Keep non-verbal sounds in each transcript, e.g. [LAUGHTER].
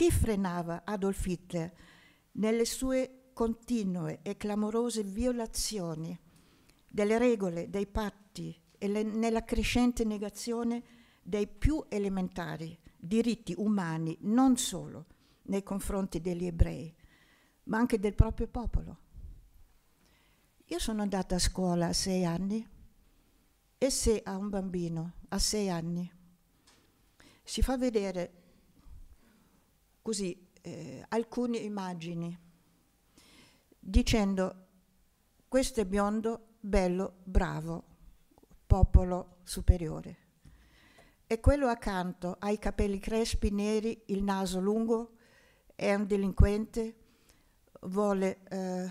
Chi frenava Adolf Hitler nelle sue continue e clamorose violazioni delle regole, dei patti e le, nella crescente negazione dei più elementari diritti umani, non solo nei confronti degli ebrei, ma anche del proprio popolo. Io sono andata a scuola a sei anni e se a un bambino a sei anni si fa vedere così eh, alcune immagini dicendo questo è biondo, bello, bravo, popolo superiore. E quello accanto ha i capelli crespi, neri, il naso lungo, è un delinquente, vuole, eh,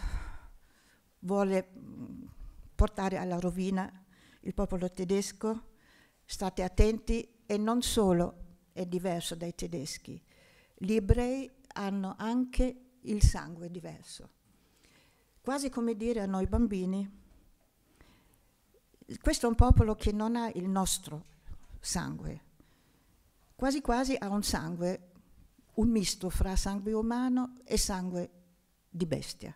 vuole mm, portare alla rovina il popolo tedesco, state attenti e non solo è diverso dai tedeschi, gli ebrei hanno anche il sangue diverso. Quasi come dire a noi bambini, questo è un popolo che non ha il nostro sangue, quasi quasi ha un sangue, un misto fra sangue umano e sangue di bestia.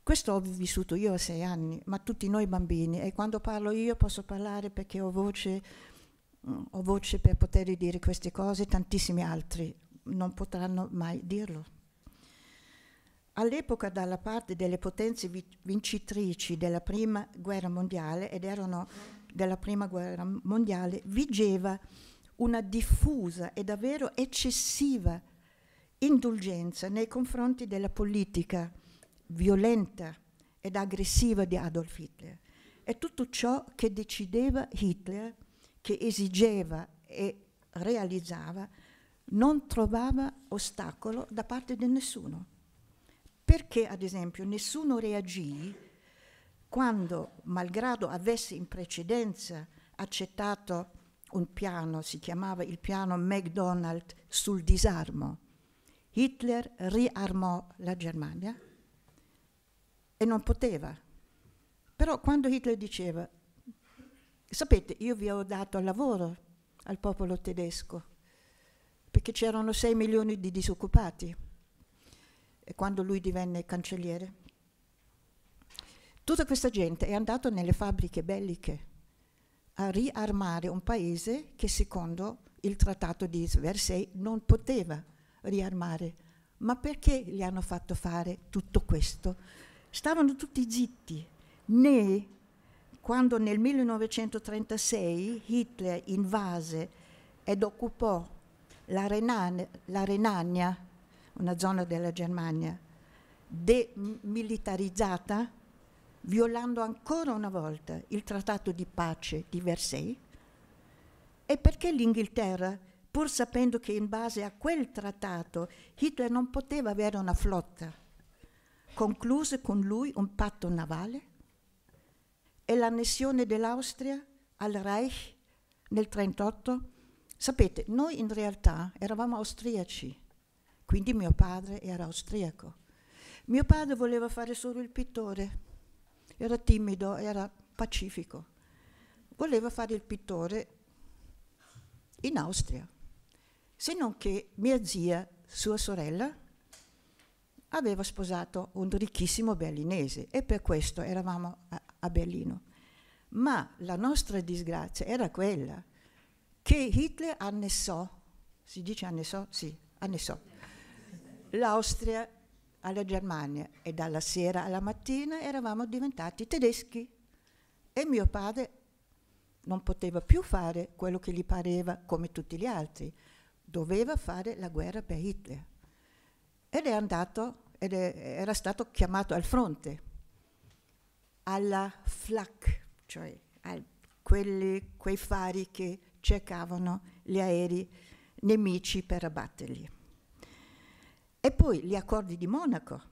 Questo ho vissuto io a sei anni, ma tutti noi bambini, e quando parlo io posso parlare perché ho voce Mm, ho voce per poter dire queste cose, tantissimi altri non potranno mai dirlo. All'epoca dalla parte delle potenze vincitrici della prima guerra mondiale, ed erano della prima guerra mondiale, vigeva una diffusa e davvero eccessiva indulgenza nei confronti della politica violenta ed aggressiva di Adolf Hitler. E tutto ciò che decideva Hitler che esigeva e realizzava non trovava ostacolo da parte di nessuno. Perché, ad esempio, nessuno reagì quando, malgrado avesse in precedenza accettato un piano, si chiamava il piano McDonald sul disarmo, Hitler riarmò la Germania e non poteva. Però quando Hitler diceva Sapete, io vi ho dato lavoro al popolo tedesco, perché c'erano 6 milioni di disoccupati e quando lui divenne cancelliere. Tutta questa gente è andata nelle fabbriche belliche a riarmare un paese che secondo il trattato di Versailles non poteva riarmare. Ma perché gli hanno fatto fare tutto questo? Stavano tutti zitti, né quando nel 1936 Hitler invase ed occupò la, Renan la Renania, una zona della Germania, demilitarizzata, violando ancora una volta il trattato di pace di Versailles? E perché l'Inghilterra, pur sapendo che in base a quel trattato Hitler non poteva avere una flotta, concluse con lui un patto navale? e l'annessione dell'Austria al Reich nel 1938. Sapete, noi in realtà eravamo austriaci, quindi mio padre era austriaco. Mio padre voleva fare solo il pittore, era timido, era pacifico. Voleva fare il pittore in Austria, se non che mia zia, sua sorella, aveva sposato un ricchissimo berlinese e per questo eravamo eh, a Berlino. Ma la nostra disgrazia era quella che Hitler annessò, si dice annessò? Sì, annessò, l'Austria alla Germania e dalla sera alla mattina eravamo diventati tedeschi e mio padre non poteva più fare quello che gli pareva come tutti gli altri, doveva fare la guerra per Hitler ed è andato ed è, era stato chiamato al fronte alla flak, cioè a quelli, quei fari che cercavano gli aerei nemici per abbatterli. E poi gli accordi di Monaco,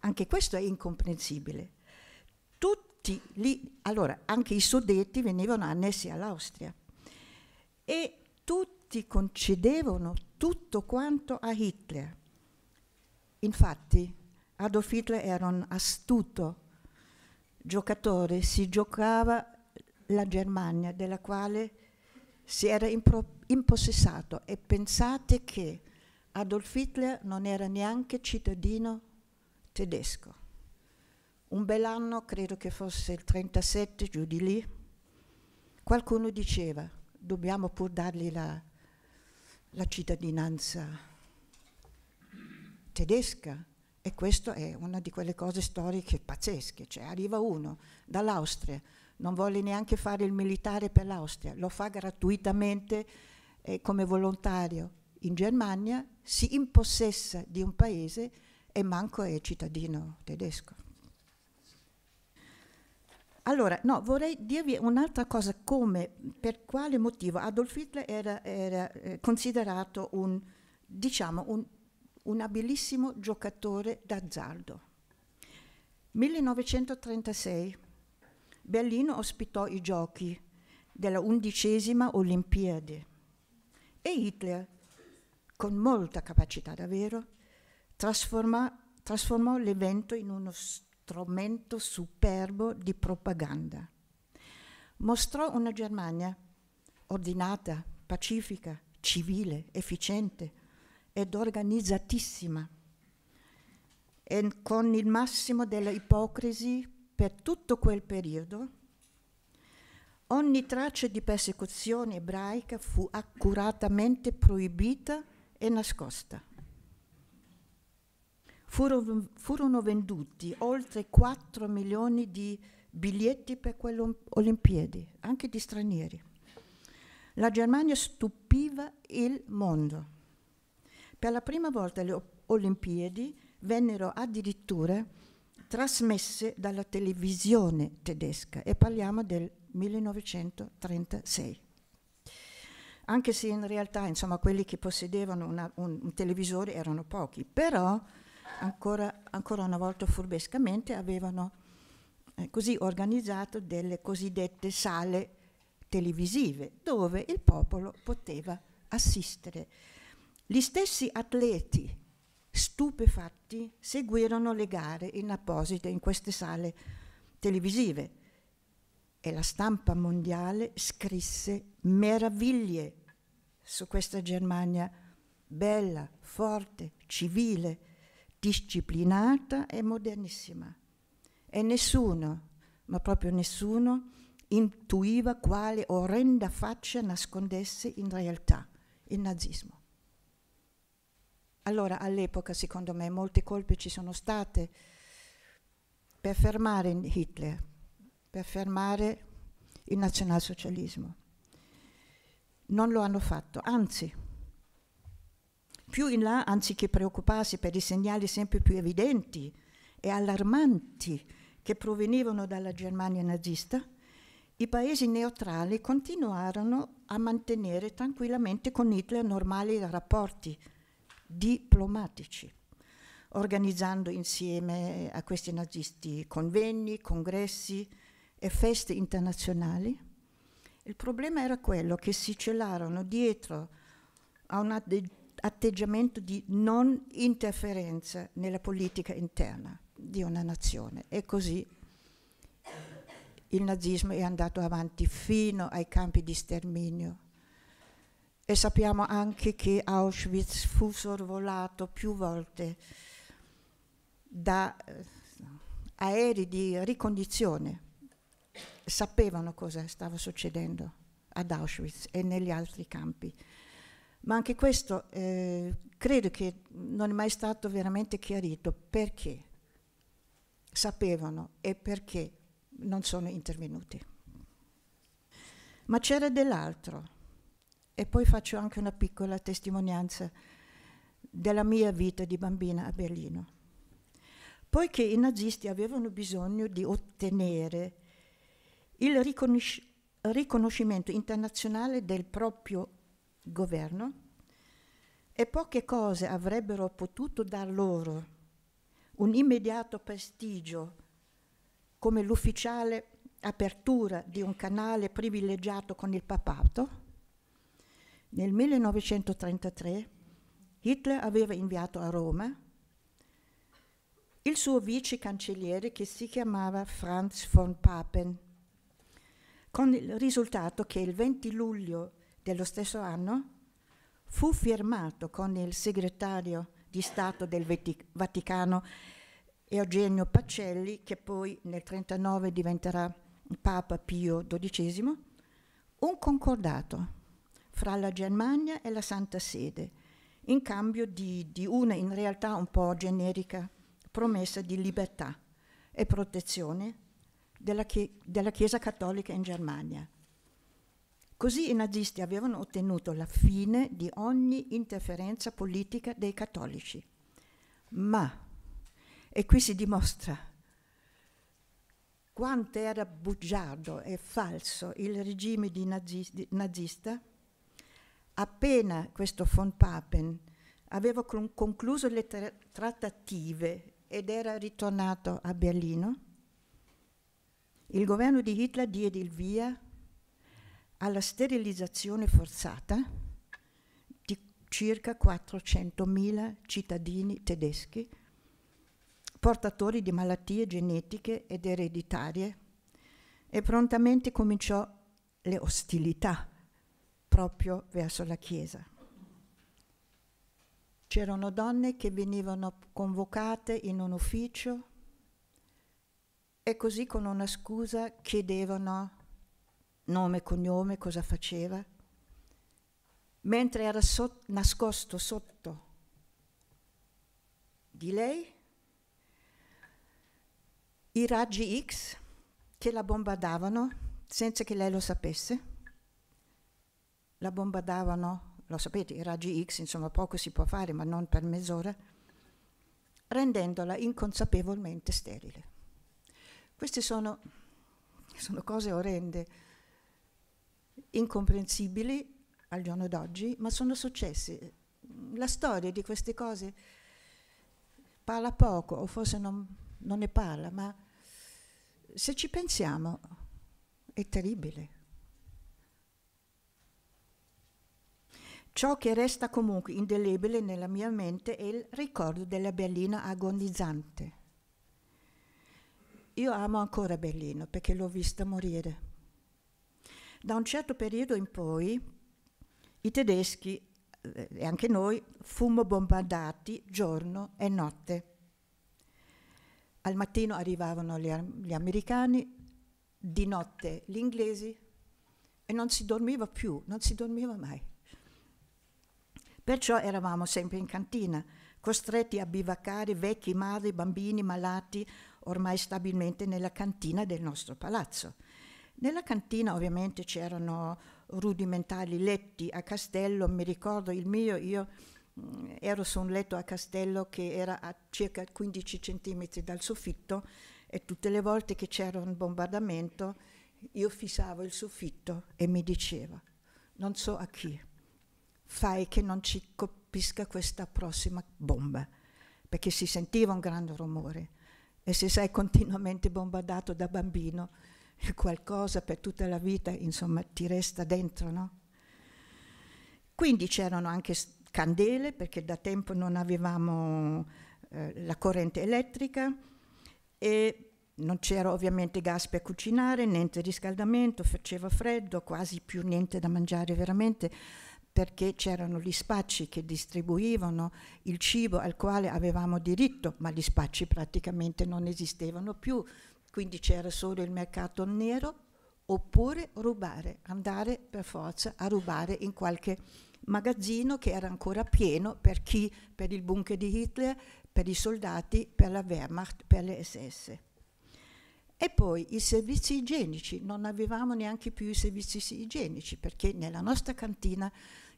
anche questo è incomprensibile. Tutti lì, allora, anche i suddetti venivano annessi all'Austria e tutti concedevano tutto quanto a Hitler. Infatti Adolf Hitler era un astuto giocatore si giocava la Germania, della quale si era impossessato. E pensate che Adolf Hitler non era neanche cittadino tedesco. Un bel anno, credo che fosse il 37, giù di lì, qualcuno diceva dobbiamo pur dargli la, la cittadinanza tedesca e questa è una di quelle cose storiche pazzesche, cioè arriva uno dall'Austria, non vuole neanche fare il militare per l'Austria, lo fa gratuitamente eh, come volontario in Germania, si impossessa di un paese e manco è cittadino tedesco. Allora, no, vorrei dirvi un'altra cosa, come, per quale motivo Adolf Hitler era, era eh, considerato un, diciamo, un un abilissimo giocatore d'azzardo. 1936. Berlino ospitò i giochi della undicesima Olimpiade e Hitler, con molta capacità davvero, trasformò l'evento in uno strumento superbo di propaganda. Mostrò una Germania ordinata, pacifica, civile, efficiente, ed organizzatissima e con il massimo della ipocrisi per tutto quel periodo. Ogni traccia di persecuzione ebraica fu accuratamente proibita e nascosta. Furono, furono venduti oltre 4 milioni di biglietti per quelle Olimpiadi, anche di stranieri. La Germania stupiva il mondo. Per la prima volta le Olimpiadi vennero addirittura trasmesse dalla televisione tedesca e parliamo del 1936. Anche se in realtà insomma, quelli che possedevano una, un, un, televisore erano pochi, però ancora, ancora una volta furbescamente avevano eh, così organizzato delle cosiddette sale televisive dove il popolo poteva assistere gli stessi atleti stupefatti seguirono le gare in apposite in queste sale televisive e la stampa mondiale scrisse meraviglie su questa Germania bella, forte, civile, disciplinata e modernissima. E nessuno, ma proprio nessuno, intuiva quale orrenda faccia nascondesse in realtà il nazismo. Allora all'epoca secondo me molte colpe ci sono state per fermare Hitler, per fermare il nazionalsocialismo. Non lo hanno fatto, anzi, più in là, anziché preoccuparsi per i segnali sempre più evidenti e allarmanti che provenivano dalla Germania nazista, i paesi neutrali continuarono a mantenere tranquillamente con Hitler normali rapporti diplomatici, organizzando insieme a questi nazisti convegni, congressi e feste internazionali. Il problema era quello che si celarono dietro a un atteggiamento di non interferenza nella politica interna di una nazione e così il nazismo è andato avanti fino ai campi di sterminio e sappiamo anche che Auschwitz fu sorvolato più volte da eh, aerei di ricondizione. Sapevano cosa stava succedendo ad Auschwitz e negli altri campi. Ma anche questo eh, credo che non è mai stato veramente chiarito perché sapevano e perché non sono intervenuti. Ma c'era dell'altro e poi faccio anche una piccola testimonianza della mia vita di bambina a Berlino. Poiché i nazisti avevano bisogno di ottenere il riconosc riconoscimento internazionale del proprio governo, e poche cose avrebbero potuto dar loro un immediato prestigio come l'ufficiale apertura di un canale privilegiato con il papato, nel 1933 Hitler aveva inviato a Roma il suo vice cancelliere che si chiamava Franz von Papen, con il risultato che il 20 luglio dello stesso anno fu firmato con il segretario di Stato del Vaticano Eugenio Pacelli, che poi nel 1939 diventerà Papa Pio XII, un concordato fra la Germania e la Santa Sede, in cambio di, di una in realtà un po' generica promessa di libertà e protezione della, chi della Chiesa Cattolica in Germania. Così i nazisti avevano ottenuto la fine di ogni interferenza politica dei cattolici. Ma, e qui si dimostra quanto era bugiardo e falso il regime nazista, Appena questo von Papen aveva concluso le tra trattative ed era ritornato a Berlino, il governo di Hitler diede il via alla sterilizzazione forzata di circa 400.000 cittadini tedeschi portatori di malattie genetiche ed ereditarie e prontamente cominciò le ostilità proprio verso la Chiesa. C'erano donne che venivano convocate in un ufficio e così con una scusa chiedevano nome e cognome, cosa faceva, mentre era so nascosto sotto di lei i raggi X che la bombardavano senza che lei lo sapesse la bombardavano, lo sapete, i raggi X, insomma poco si può fare, ma non per mezz'ora, rendendola inconsapevolmente sterile. Queste sono, sono cose orrende, incomprensibili al giorno d'oggi, ma sono successe. La storia di queste cose parla poco, o forse non, non ne parla, ma se ci pensiamo è terribile. Ciò che resta comunque indelebile nella mia mente è il ricordo della Berlina agonizzante. Io amo ancora Berlino perché l'ho vista morire. Da un certo periodo in poi i tedeschi eh, e anche noi fummo bombardati giorno e notte. Al mattino arrivavano gli americani, di notte gli inglesi e non si dormiva più, non si dormiva mai. Perciò eravamo sempre in cantina, costretti a bivaccare vecchi, madri, bambini, malati, ormai stabilmente nella cantina del nostro palazzo. Nella cantina ovviamente c'erano rudimentali letti a castello, mi ricordo il mio, io mm, ero su un letto a castello che era a circa 15 cm dal soffitto e tutte le volte che c'era un bombardamento io fissavo il soffitto e mi dicevo, non so a chi, fai che non ci colpisca questa prossima bomba, perché si sentiva un grande rumore e se sei continuamente bombardato da bambino, qualcosa per tutta la vita, insomma, ti resta dentro, no? Quindi c'erano anche candele, perché da tempo non avevamo eh, la corrente elettrica e non c'era ovviamente gas per cucinare, niente riscaldamento, faceva freddo, quasi più niente da mangiare veramente perché c'erano gli spacci che distribuivano il cibo al quale avevamo diritto, ma gli spacci praticamente non esistevano più, quindi c'era solo il mercato nero, oppure rubare, andare per forza a rubare in qualche magazzino che era ancora pieno per chi, per il bunker di Hitler, per i soldati, per la Wehrmacht, per le SS. E poi i servizi igienici, non avevamo neanche più i servizi igienici perché nella nostra cantina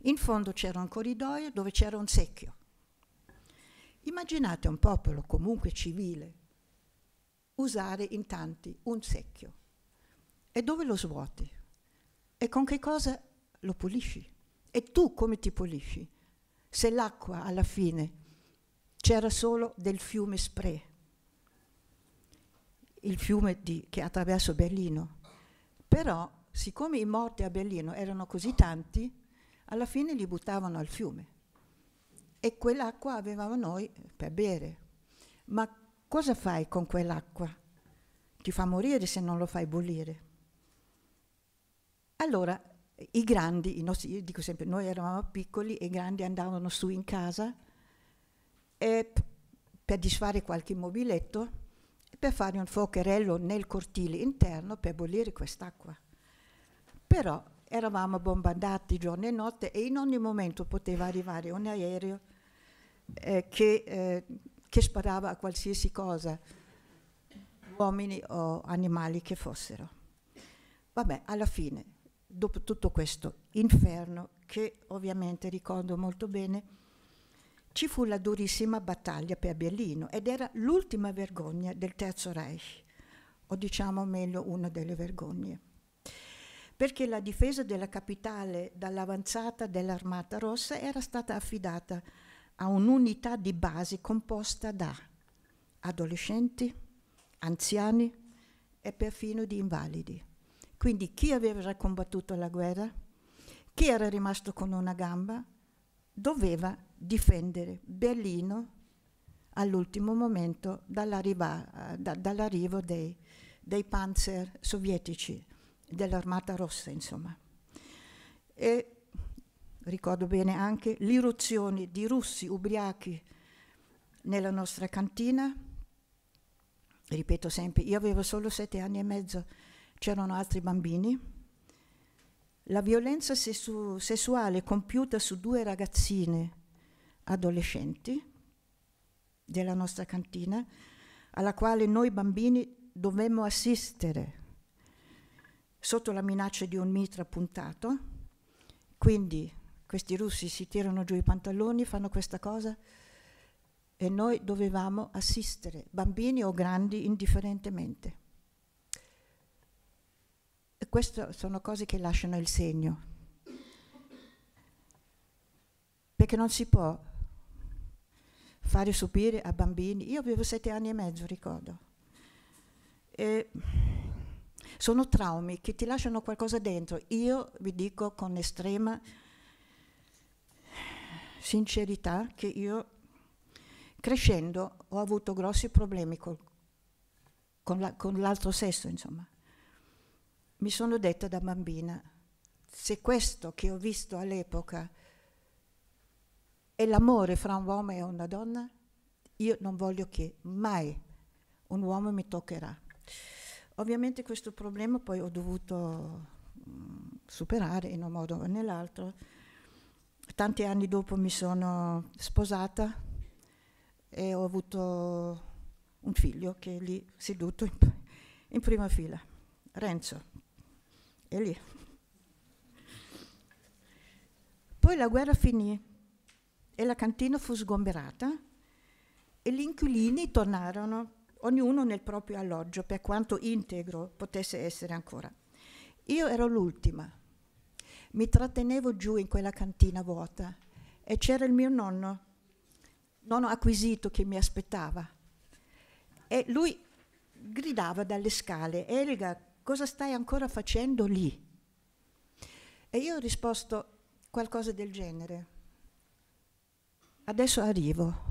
in fondo c'era un corridoio dove c'era un secchio. Immaginate un popolo comunque civile usare in tanti un secchio. E dove lo svuoti? E con che cosa lo pulisci? E tu come ti pulisci? Se l'acqua alla fine c'era solo del fiume Spree, il fiume di, che attraverso Berlino. Però, siccome i morti a Berlino erano così tanti, alla fine li buttavano al fiume e quell'acqua avevamo noi per bere. Ma cosa fai con quell'acqua? Ti fa morire se non lo fai bollire. Allora i grandi, i nostri, io dico sempre, noi eravamo piccoli e i grandi andavano su in casa e, per disfare qualche mobiletto per fare un fuocherello nel cortile interno per bollire quest'acqua. Però eravamo bombardati giorno e notte e in ogni momento poteva arrivare un aereo eh, che, eh, che, sparava a qualsiasi cosa, uomini o animali che fossero. Vabbè, alla fine, dopo tutto questo inferno, che ovviamente ricordo molto bene, ci fu la durissima battaglia per Berlino ed era l'ultima vergogna del Terzo Reich, o diciamo meglio una delle vergogne perché la difesa della capitale dall'avanzata dell'Armata Rossa era stata affidata a un'unità di base composta da adolescenti, anziani e perfino di invalidi. Quindi chi aveva combattuto la guerra, chi era rimasto con una gamba, doveva difendere Berlino all'ultimo momento dall'arrivo dei, dei panzer sovietici dell'Armata Rossa, insomma. E ricordo bene anche l'irruzione di russi ubriachi nella nostra cantina. Ripeto sempre, io avevo solo sette anni e mezzo, c'erano altri bambini. La violenza sessu sessuale compiuta su due ragazzine adolescenti della nostra cantina, alla quale noi bambini dovemmo assistere sotto la minaccia di un mitra puntato. Quindi questi russi si tirano giù i pantaloni, fanno questa cosa e noi dovevamo assistere, bambini o grandi, indifferentemente. E queste sono cose che lasciano il segno. Perché non si può fare subire a bambini. Io avevo sette anni e mezzo, ricordo. E sono traumi che ti lasciano qualcosa dentro. Io vi dico con estrema sincerità che io crescendo ho avuto grossi problemi col, con, la, con l'altro sesso, insomma. Mi sono detta da bambina, se questo che ho visto all'epoca è l'amore fra un uomo e una donna, io non voglio che mai un uomo mi toccherà. Ovviamente questo problema poi ho dovuto mm, superare in un modo o nell'altro. Tanti anni dopo mi sono sposata e ho avuto un figlio che è lì seduto in, in prima fila, Renzo, è lì. Poi la guerra finì e la cantina fu sgomberata e gli inquilini tornarono ognuno nel proprio alloggio, per quanto integro potesse essere ancora. Io ero l'ultima, mi trattenevo giù in quella cantina vuota e c'era il mio nonno, nonno acquisito che mi aspettava. E lui gridava dalle scale, Elga, cosa stai ancora facendo lì? E io ho risposto qualcosa del genere. Adesso arrivo.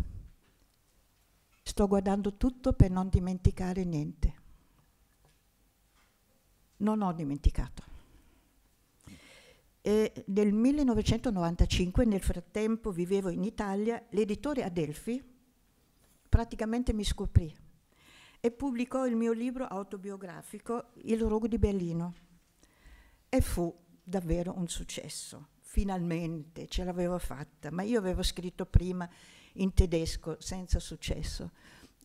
Sto guardando tutto per non dimenticare niente. Non ho dimenticato. E nel 1995, nel frattempo vivevo in Italia, l'editore Adelphi praticamente mi scoprì e pubblicò il mio libro autobiografico Il rogo di Berlino. E fu davvero un successo. Finalmente ce l'avevo fatta, ma io avevo scritto prima in tedesco senza successo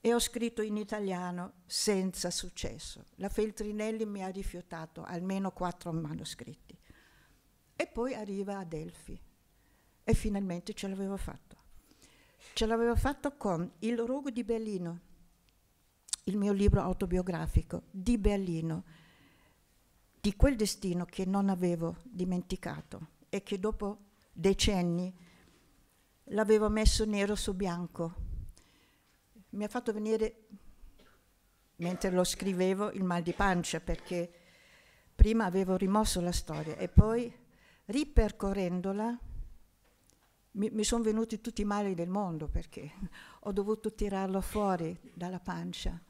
e ho scritto in italiano senza successo. La Feltrinelli mi ha rifiutato almeno quattro manoscritti. E poi arriva a Delfi e finalmente ce l'avevo fatto. Ce l'avevo fatto con Il rogo di Berlino, il mio libro autobiografico di Berlino, di quel destino che non avevo dimenticato e che dopo decenni l'avevo messo nero su bianco. Mi ha fatto venire, mentre lo scrivevo, il mal di pancia perché prima avevo rimosso la storia e poi ripercorrendola mi, mi sono venuti tutti i mali del mondo perché [LAUGHS] ho dovuto tirarlo fuori dalla pancia.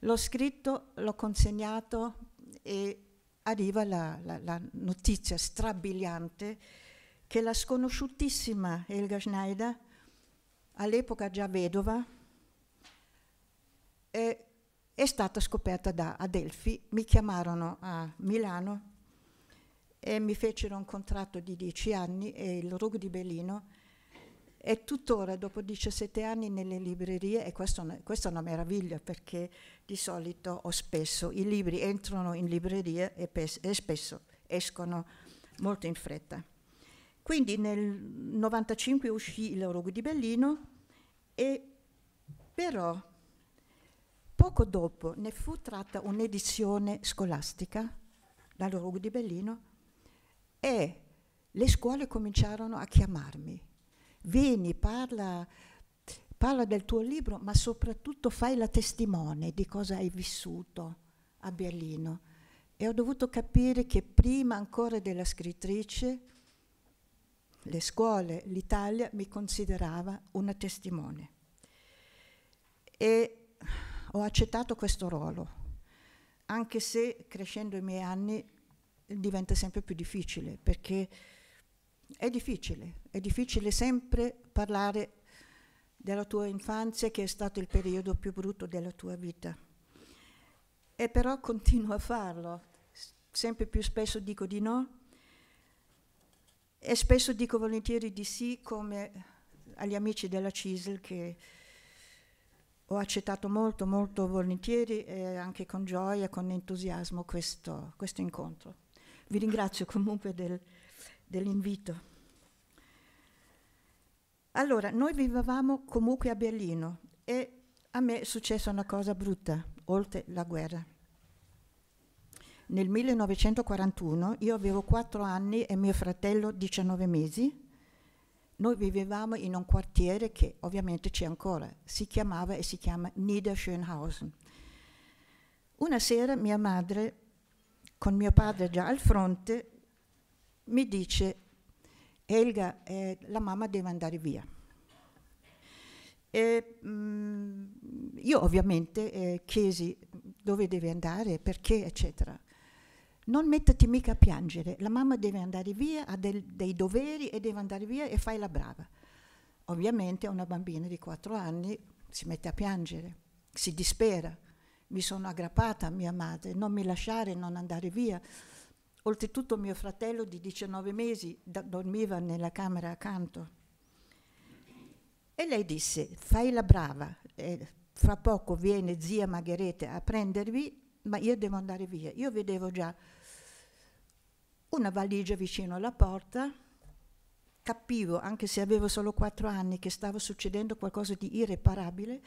L'ho scritto, l'ho consegnato e arriva la, la, la notizia strabiliante che la sconosciutissima Helga Schneider, all'epoca già vedova, eh, è stata scoperta da Adelphi. Mi chiamarono a Milano e mi fecero un contratto di dieci anni e il RUG di Belino e tuttora dopo 17 anni nelle librerie, e questo, questa è una meraviglia perché di solito o spesso i libri entrano in librerie e, e spesso escono molto in fretta. Quindi nel 1995 uscì Il l'Eurogo di Bellino e però poco dopo ne fu tratta un'edizione scolastica dal dall'Eurogo di Bellino e le scuole cominciarono a chiamarmi. Vieni, parla, parla del tuo libro, ma soprattutto fai la testimone di cosa hai vissuto a Berlino. E ho dovuto capire che prima ancora della scrittrice le scuole, l'Italia mi considerava una testimone. E ho accettato questo ruolo, anche se crescendo i miei anni diventa sempre più difficile, perché è difficile, è difficile sempre parlare della tua infanzia che è stato il periodo più brutto della tua vita. E però continuo a farlo, sempre più spesso dico di no, e spesso dico volentieri di sì come agli amici della CISL che ho accettato molto, molto volentieri e anche con gioia, e con entusiasmo questo, questo incontro. Vi ringrazio comunque del, dell'invito. Allora, noi vivevamo comunque a Berlino e a me è successa una cosa brutta, oltre la guerra. Nel 1941 io avevo 4 anni e mio fratello 19 mesi. Noi vivevamo in un quartiere che ovviamente c'è ancora, si chiamava e si chiama Niederschönhausen. Una sera mia madre, con mio padre già al fronte, mi dice, Elga, eh, la mamma deve andare via. E, mh, mm, io ovviamente eh, chiesi dove deve andare, perché, eccetera non metterti mica a piangere, la mamma deve andare via, ha del, dei doveri e deve andare via e fai la brava. Ovviamente una bambina di 4 anni si mette a piangere, si dispera, mi sono aggrappata a mia madre, non mi lasciare, non andare via. Oltretutto mio fratello di 19 mesi da, dormiva nella camera accanto. E lei disse, fai la brava, eh, fra poco viene zia Margherete a prendervi, ma io devo andare via. Io vedevo già una valigia vicino alla porta. Capivo, anche se avevo solo quattro anni, che stava succedendo qualcosa di irreparabile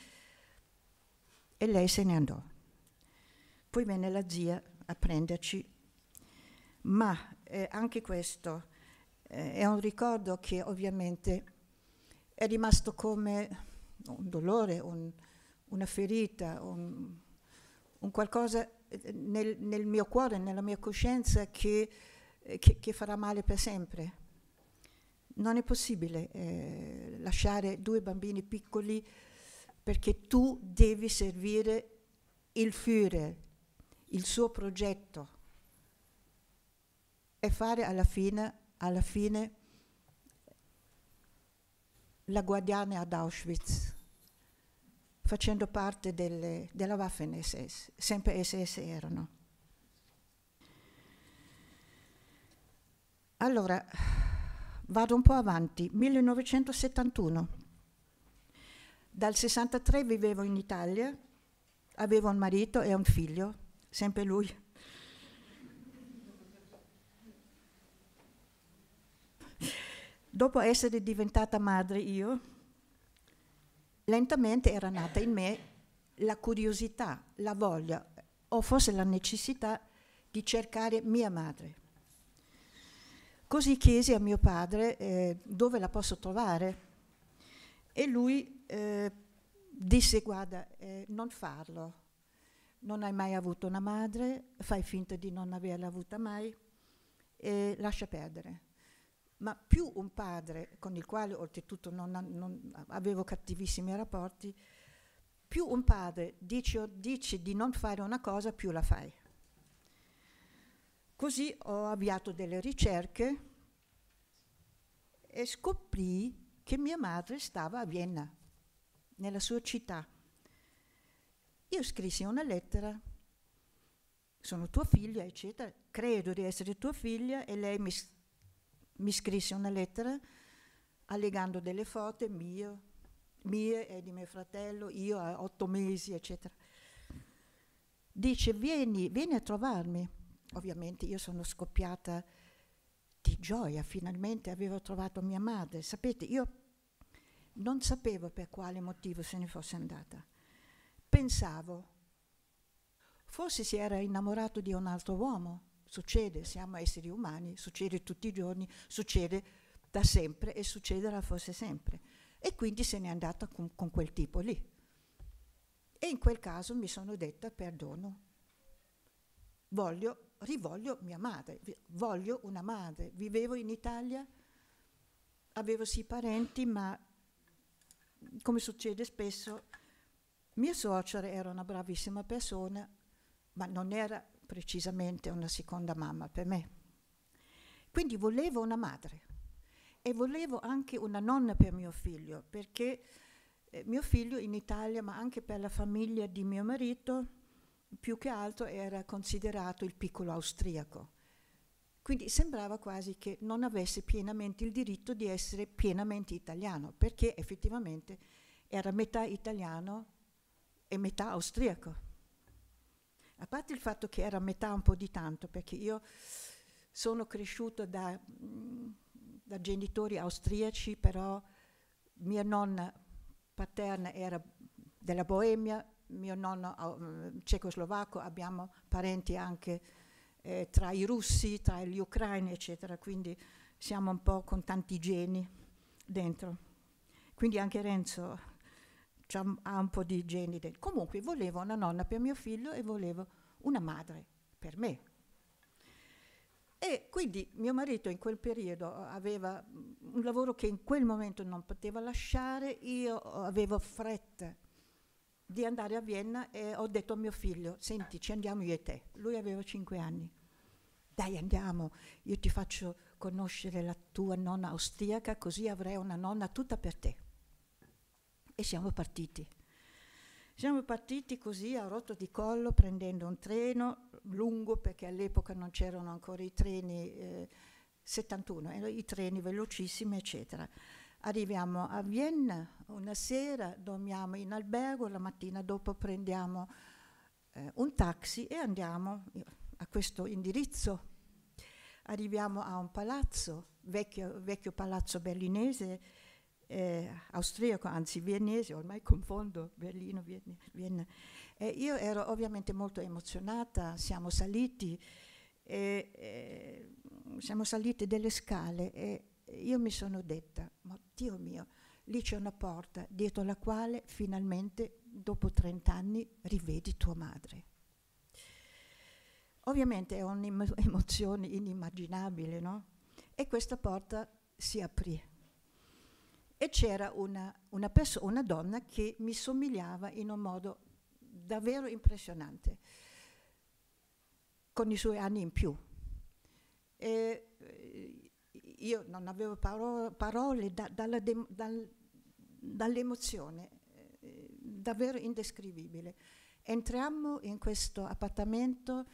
e lei se ne andò. Poi venne la zia a prenderci, ma eh, anche questo eh, è un ricordo che ovviamente è rimasto come un dolore, un, una ferita, un, un qualcosa eh, nel, nel, mio cuore, nella mia coscienza che eh, che, che, farà male per sempre. Non è possibile eh, lasciare due bambini piccoli perché tu devi servire il Führer, il suo progetto e fare alla fine, alla fine la guardiana ad Auschwitz facendo parte delle, della Waffen-SS, sempre SS erano. Allora, vado un po' avanti. 1971. Dal 63 vivevo in Italia, avevo un marito e un figlio, sempre lui. Dopo essere diventata madre io, lentamente era nata in me la curiosità, la voglia o forse la necessità di cercare mia madre Così chiesi a mio padre eh, dove la posso trovare e lui eh, disse guarda eh, non farlo, non hai mai avuto una madre, fai finta di non averla avuta mai e lascia perdere. Ma più un padre con il quale oltretutto non, non avevo cattivissimi rapporti, più un padre dice, dice di non fare una cosa, più la fai. Così ho avviato delle ricerche e scoprì che mia madre stava a Vienna, nella sua città. Io scrissi una lettera, sono tua figlia, eccetera, credo di essere tua figlia e lei mi, mi scrisse una lettera allegando delle foto mie, mie e di mio fratello, io a otto mesi, eccetera. Dice, vieni, vieni a trovarmi ovviamente io sono scoppiata di gioia, finalmente avevo trovato mia madre. Sapete, io non sapevo per quale motivo se ne fosse andata. Pensavo, forse si era innamorato di un altro uomo, succede, siamo esseri umani, succede tutti i giorni, succede da sempre e succederà forse sempre. E quindi se n'è andata con, con quel tipo lì. E in quel caso mi sono detta perdono, voglio rivoglio mia madre, voglio una madre. Vivevo in Italia, avevo sì parenti, ma come succede spesso, mia suocera era una bravissima persona, ma non era precisamente una seconda mamma per me. Quindi volevo una madre e volevo anche una nonna per mio figlio, perché eh, mio figlio in Italia, ma anche per la famiglia di mio marito, più che altro era considerato il piccolo austriaco. Quindi sembrava quasi che non avesse pienamente il diritto di essere pienamente italiano, perché effettivamente era metà italiano e metà austriaco. A parte il fatto che era metà un po' di tanto, perché io sono cresciuta da, mm, da genitori austriaci, però mia nonna paterna era della Boemia, mio nonno uh, cecoslovacco, abbiamo parenti anche eh, tra i russi, tra gli ucraini, eccetera, quindi siamo un po' con tanti geni dentro. Quindi anche Renzo ha un po' di geni dentro. Comunque volevo una nonna per mio figlio e volevo una madre per me. E quindi mio marito in quel periodo aveva un lavoro che in quel momento non poteva lasciare, io avevo fretta di andare a Vienna e ho detto a mio figlio, senti, ci andiamo io e te. Lui aveva cinque anni. Dai, andiamo, io ti faccio conoscere la tua nonna austriaca, così avrai una nonna tutta per te. E siamo partiti. Siamo partiti così a rotto di collo prendendo un treno lungo perché all'epoca non c'erano ancora i treni eh, 71, erano eh, i treni velocissimi eccetera. Arriviamo a Vienna una sera, dormiamo in albergo, la mattina dopo prendiamo eh, un taxi e andiamo a questo indirizzo. Arriviamo a un palazzo, vecchio, vecchio palazzo berlinese, eh, austriaco, anzi viennese, ormai confondo Berlino, Vienna. Vienna. io ero ovviamente molto emozionata, siamo saliti, eh, siamo saliti delle scale e io mi sono detta, ma Dio mio, lì c'è una porta dietro la quale finalmente dopo 30 anni rivedi tua madre. Ovviamente è un'emozione [LAUGHS] inimmaginabile, no? E questa porta si aprì. E c'era una, una, perso- una donna che mi somigliava in un modo davvero impressionante, con i suoi anni in più. E, io non avevo paro- parole da, de- dal, dall'emozione, eh, davvero indescrivibile. Entrammo in questo appartamento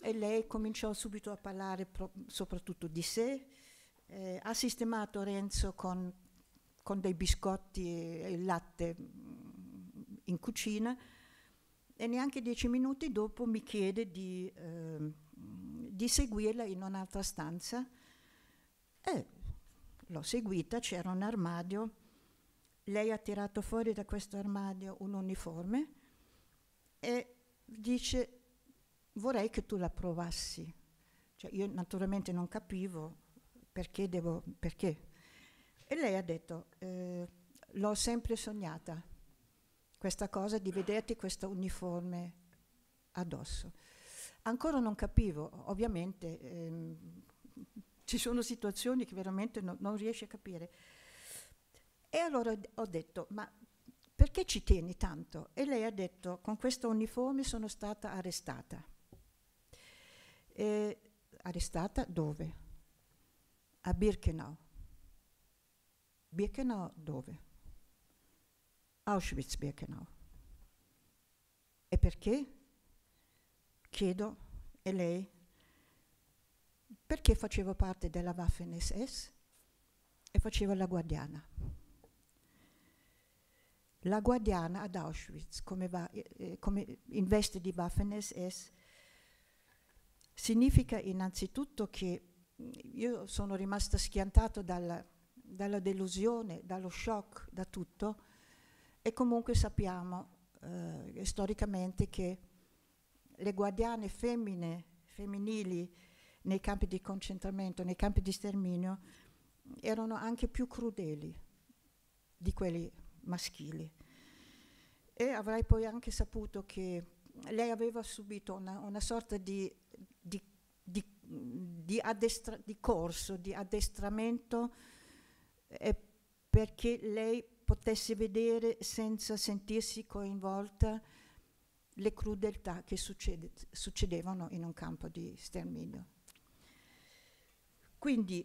e lei cominciò subito a parlare pro- soprattutto di sé, eh, ha sistemato Renzo con, con dei biscotti e, e latte mm, in cucina e neanche dieci minuti dopo mi chiede di, eh, di seguirla in un'altra stanza e eh, l'ho seguita, c'era un armadio, lei ha tirato fuori da questo armadio un uniforme e dice vorrei che tu la provassi. Cioè, io naturalmente non capivo perché devo... perché. E lei ha detto, eh, l'ho sempre sognata, questa cosa di vederti questo uniforme addosso. Ancora non capivo, ovviamente ehm, ci sono situazioni che veramente no, non riesci a capire. E allora ho detto, ma perché ci tieni tanto? E lei ha detto, con questo uniforme sono stata arrestata. E, arrestata dove? A Birkenau. Birkenau dove? Auschwitz-Birkenau. E perché? Chiedo, e lei perché facevo parte della Waffen-SS e facevo la guardiana. La guardiana ad Auschwitz, come, va, eh, eh come in veste di Waffen-SS, significa innanzitutto che mm, io sono rimasta schiantata dalla, dalla delusione, dallo shock, da tutto, e comunque sappiamo eh, storicamente che le guardiane femmine, femminili, nei campi di concentramento, nei campi di sterminio, erano anche più crudeli di quelli maschili. E avrei poi anche saputo che lei aveva subito una, una sorta di, di, di, di, di corso, di addestramento eh, perché lei potesse vedere senza sentirsi coinvolta le crudeltà che succede, succedevano in un campo di sterminio. Quindi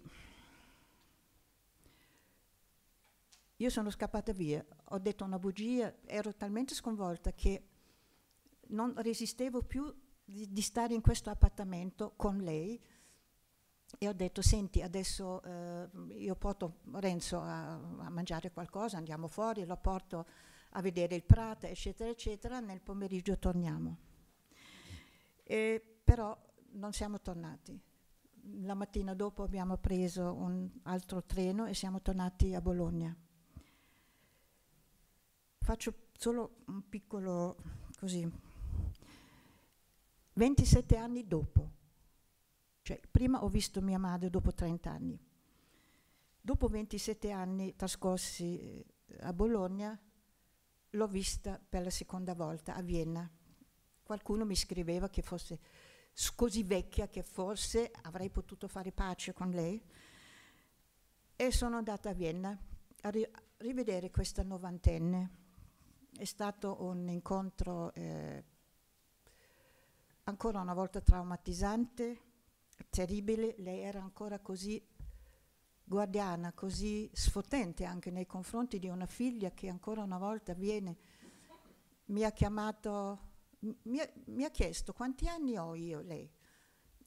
io sono scappata via, ho detto una bugia, ero talmente sconvolta che non resistevo più di, di stare in questo appartamento con lei e ho detto senti adesso eh, io porto Renzo a, a, mangiare qualcosa, andiamo fuori, lo porto a vedere il Prata eccetera eccetera, nel pomeriggio torniamo. E, però non siamo tornati la mattina dopo abbiamo preso un altro treno e siamo tornati a Bologna. Faccio solo un piccolo così. 27 anni dopo, cioè prima ho visto mia madre dopo 30 anni. Dopo 27 anni trascorsi eh, a Bologna l'ho vista per la seconda volta a Vienna. Qualcuno mi scriveva che fosse così vecchia che forse avrei potuto fare pace con lei. E sono andata a Vienna a ri rivedere questa novantenne. È stato un incontro eh, ancora una volta traumatizzante, terribile. Lei era ancora così guardiana, così sfotente anche nei confronti di una figlia che ancora una volta viene, mi ha chiamato mi ha, mi ha chiesto quanti anni ho io lei.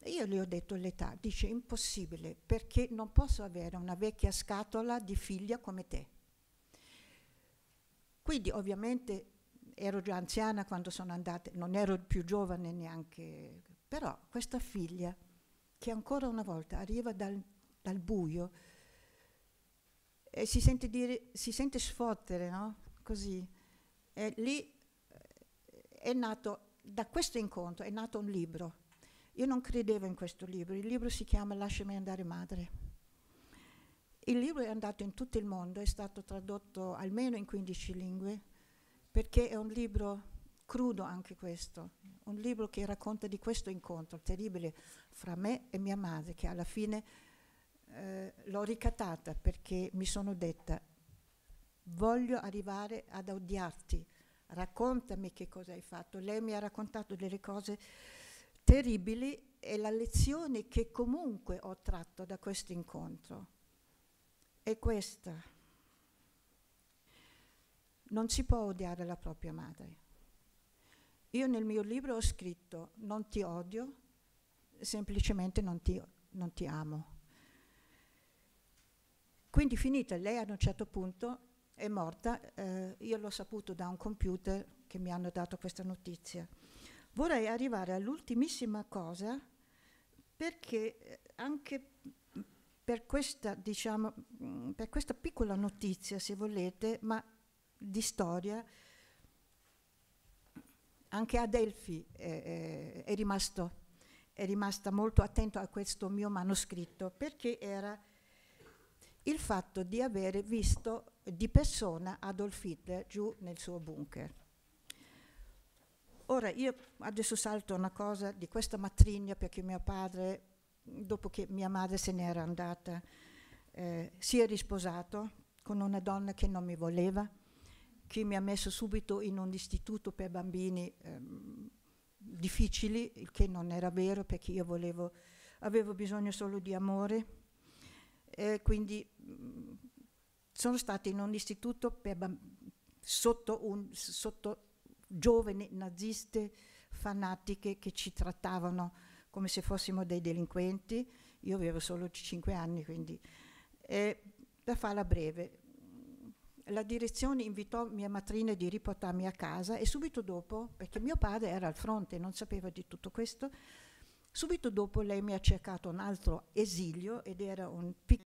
Io le ho detto l'età, dice impossibile perché non posso avere una vecchia scatola di figlia come te. Quindi ovviamente ero già anziana quando sono andata, non ero più giovane neanche, però questa figlia che ancora una volta arriva dal, dal buio e si sente, dire, si sente sfottere, no? Così. E lì è nato, da questo incontro è nato un libro. Io non credevo in questo libro, il libro si chiama Lasciami andare madre. Il libro è andato in tutto il mondo, è stato tradotto almeno in 15 lingue, perché è un libro crudo anche questo, un libro che racconta di questo incontro terribile fra me e mia madre, che alla fine eh, l'ho ricattata perché mi sono detta voglio arrivare ad odiarti, raccontami che cosa hai fatto. Lei mi ha raccontato delle cose terribili e la lezione che comunque ho tratto da questo incontro è questa. Non si può odiare la propria madre. Io nel mio libro ho scritto non ti odio, semplicemente non ti, non ti amo. Quindi finita, lei a un certo punto è morta, eh, io l'ho saputo da un computer che mi hanno dato questa notizia. Vorrei arrivare all'ultimissima cosa perché eh, anche per questa, diciamo, mm, per questa piccola notizia, se volete, ma di storia, anche Adelphi eh, è, rimasto, è rimasta molto attento a questo mio manoscritto perché era il fatto di avere visto di persona Adolf Hitler giù nel suo bunker. Ora io adesso salto una cosa di questa matrigna perché mio padre, dopo che mia madre se n'era andata, eh, si è risposato con una donna che non mi voleva, che mi ha messo subito in un istituto per bambini ehm, difficili, il che non era vero perché io volevo, avevo bisogno solo di amore. Eh, quindi mh, sono stata in un istituto per, sotto, un, sotto giovani naziste fanatiche che ci trattavano come se fossimo dei delinquenti. Io avevo solo 5 anni, quindi. E, per farla breve, la direzione invitò mia matrina di riportarmi a casa e subito dopo, perché mio padre era al fronte, e non sapeva di tutto questo, subito dopo lei mi ha cercato un altro esilio ed era un piccolo